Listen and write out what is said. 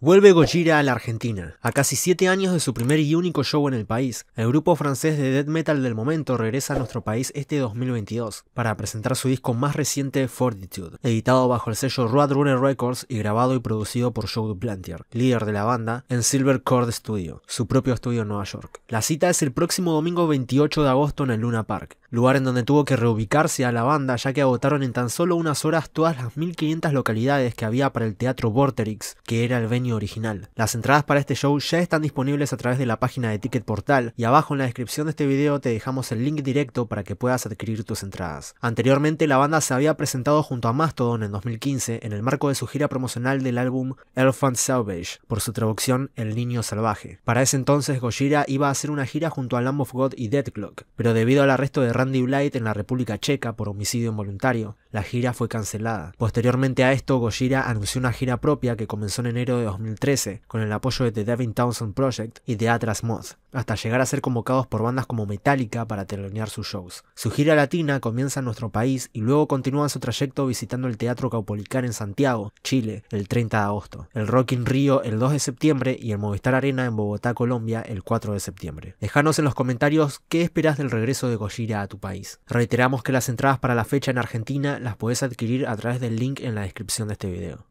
Vuelve Gojira a la Argentina. A casi 7 años de su primer y único show en el país, el grupo francés de death metal del momento regresa a nuestro país este 2022 para presentar su disco más reciente Fortitude, editado bajo el sello Roadrunner Records y grabado y producido por Joe Duplantier, líder de la banda, en Silver Cord Studio, su propio estudio en Nueva York. La cita es el próximo domingo 28 de agosto en el Luna Park, lugar en donde tuvo que reubicarse a la banda ya que agotaron en tan solo unas horas todas las 1500 localidades que había para el Teatro Vorterix, que era el venue original. Las entradas para este show ya están disponibles a través de la página de Ticket Portal y abajo en la descripción de este video te dejamos el link directo para que puedas adquirir tus entradas. Anteriormente la banda se había presentado junto a Mastodon en 2015 en el marco de su gira promocional del álbum Elephant Salvage, por su traducción El Niño Salvaje. Para ese entonces Gojira iba a hacer una gira junto a Lamb of God y Dead Clock, pero debido al arresto de Randy Blight en la República Checa por homicidio involuntario, la gira fue cancelada. Posteriormente a esto, Gojira anunció una gira propia que comenzó en enero de 2013 con el apoyo de The Devin Townsend Project y The Atlas Moth, hasta llegar a ser convocados por bandas como Metallica para telonear sus shows. Su gira latina comienza en nuestro país y luego continúa su trayecto visitando el Teatro Caupolicán en Santiago, Chile, el 30 de agosto, el Rock in Rio el 2 de septiembre y el Movistar Arena en Bogotá, Colombia, el 4 de septiembre. Dejanos en los comentarios qué esperas del regreso de Gojira a tu país. Reiteramos que las entradas para la fecha en Argentina las puedes adquirir a través del link en la descripción de este video.